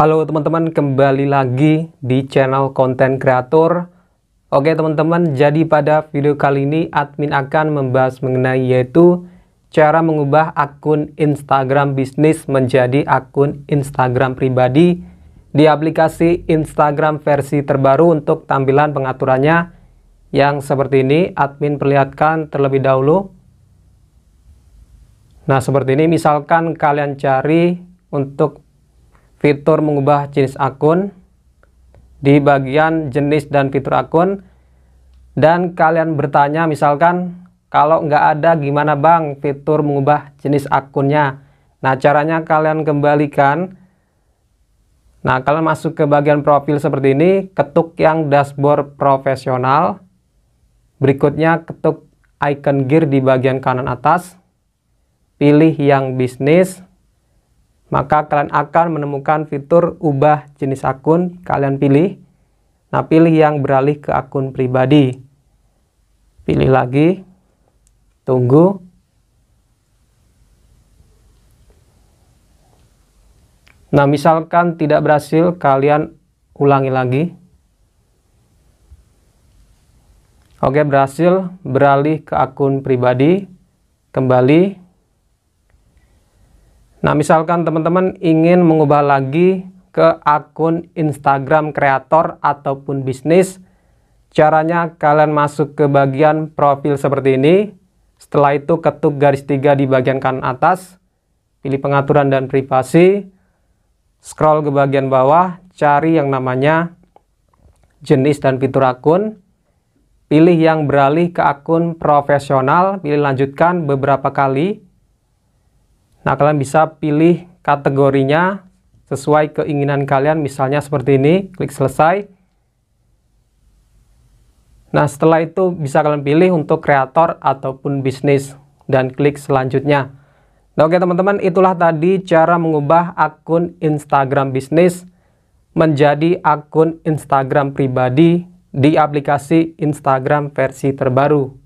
Halo teman-teman, kembali lagi di channel konten kreator. Oke teman-teman, jadi pada video kali ini admin akan membahas mengenai yaitu cara mengubah akun Instagram bisnis menjadi akun Instagram pribadi di aplikasi Instagram versi terbaru untuk tampilan pengaturannya yang seperti ini admin perlihatkan terlebih dahulu. Nah, seperti ini misalkan kalian cari untuk fitur mengubah jenis akun di bagian jenis dan fitur akun dan kalian bertanya misalkan kalau nggak ada gimana bang fitur mengubah jenis akunnya nah caranya kalian kembalikan nah kalian masuk ke bagian profil seperti ini ketuk yang dashboard profesional berikutnya ketuk icon gear di bagian kanan atas pilih yang bisnis maka kalian akan menemukan fitur ubah jenis akun. Kalian pilih. Nah, pilih yang beralih ke akun pribadi. Pilih lagi. Tunggu. Nah, misalkan tidak berhasil, kalian ulangi lagi. Oke, berhasil beralih ke akun pribadi. Kembali Nah, misalkan teman-teman ingin mengubah lagi ke akun Instagram kreator ataupun bisnis, caranya kalian masuk ke bagian profil seperti ini. Setelah itu ketuk garis tiga di bagian kanan atas, pilih pengaturan dan privasi, scroll ke bagian bawah, cari yang namanya jenis dan fitur akun, pilih yang beralih ke akun profesional, pilih lanjutkan beberapa kali, Nah, kalian bisa pilih kategorinya sesuai keinginan kalian, misalnya seperti ini, klik selesai. Nah, setelah itu bisa kalian pilih untuk kreator ataupun bisnis dan klik selanjutnya. Nah, oke teman-teman, itulah tadi cara mengubah akun Instagram bisnis menjadi akun Instagram pribadi di aplikasi Instagram versi terbaru.